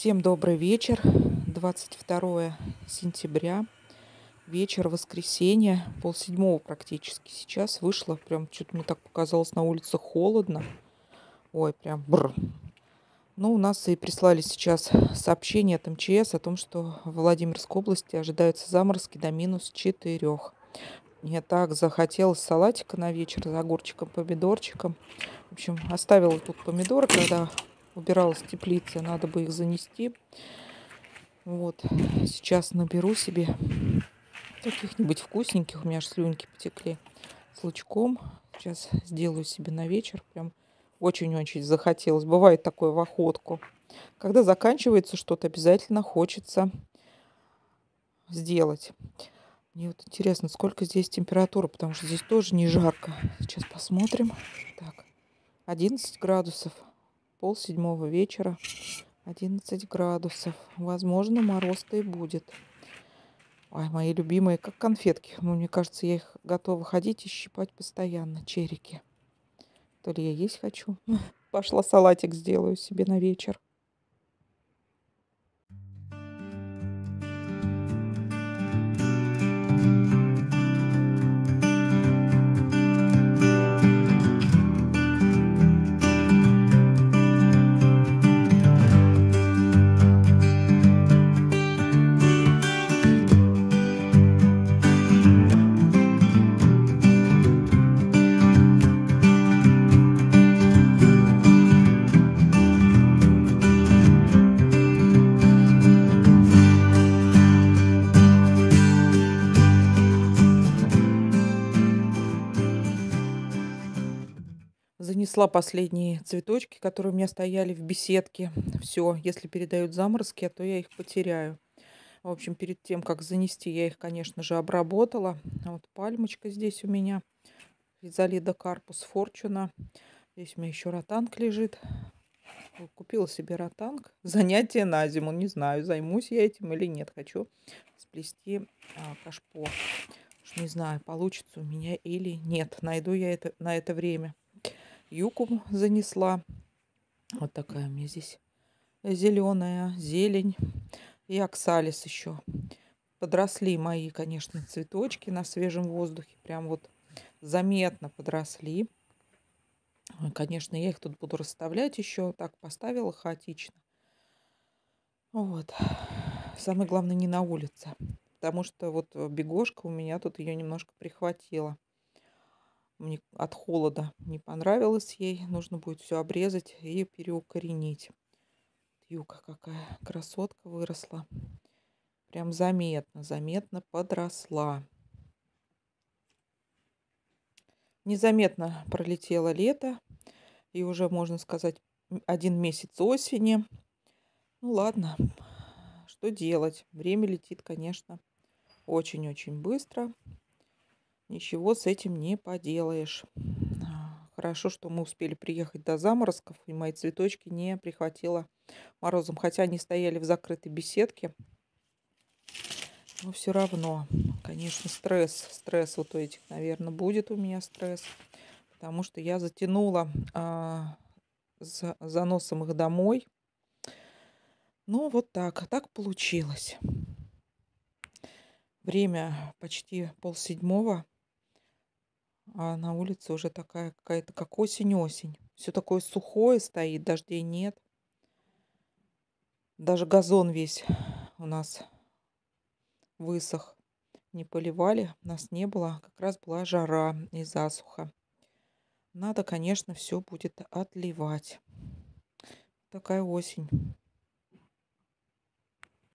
Всем добрый вечер. 22 сентября. Вечер воскресенья, седьмого практически сейчас. Вышла, прям что-то мне так показалось на улице холодно. Ой, прям бр. Ну, у нас и прислали сейчас сообщение от МЧС о том, что в Владимирской области ожидаются заморозки до минус четырех. Мне так захотелось салатика на вечер с огурчиком, помидорчиком. В общем, оставила тут помидор, когда убиралась теплице, надо бы их занести. Вот, сейчас наберу себе каких-нибудь вкусненьких. У меня аж слюнки потекли с лучком. Сейчас сделаю себе на вечер. Прям очень-очень захотелось. Бывает такое в охотку. Когда заканчивается что-то, обязательно хочется сделать. Мне вот интересно, сколько здесь температура, потому что здесь тоже не жарко. Сейчас посмотрим. Так, 11 градусов пол седьмого вечера, 11 градусов. Возможно, мороз-то и будет. Ой, мои любимые, как конфетки. Ну, мне кажется, я их готова ходить и щипать постоянно, черики. То ли я есть хочу. Пошла салатик сделаю себе на вечер. занесла последние цветочки, которые у меня стояли в беседке. Все, если передают заморозки, а то я их потеряю. В общем, перед тем, как занести, я их, конечно же, обработала. Вот пальмочка здесь у меня. Визолида Карпус Форчуна. Здесь у меня еще ротанг лежит. Купила себе ротанг. Занятие на зиму. Не знаю, займусь я этим или нет. Хочу сплести а, кашпо. Не знаю, получится у меня или нет. Найду я это на это время юку занесла. Вот такая у меня здесь зеленая, зелень и оксалис еще. Подросли мои, конечно, цветочки на свежем воздухе. Прям вот заметно подросли. Конечно, я их тут буду расставлять еще. Так поставила хаотично. Вот. Самое главное не на улице. Потому что вот бегошка у меня тут ее немножко прихватила мне от холода не понравилось ей. Нужно будет все обрезать и переукоренить. Юка какая красотка выросла. Прям заметно, заметно подросла. Незаметно пролетело лето. И уже, можно сказать, один месяц осени. Ну ладно, что делать? Время летит, конечно, очень-очень быстро ничего с этим не поделаешь. А, хорошо, что мы успели приехать до заморозков, и мои цветочки не прихватило морозом. Хотя они стояли в закрытой беседке. Но все равно, конечно, стресс. Стресс вот у этих, наверное, будет у меня стресс. Потому что я затянула а, за, заносом их домой. Ну, вот так. Так получилось. Время почти полседьмого а на улице уже такая какая-то, как осень-осень. Все такое сухое стоит, дождей нет. Даже газон весь у нас высох. Не поливали, нас не было. А как раз была жара и засуха. Надо, конечно, все будет отливать. Такая осень.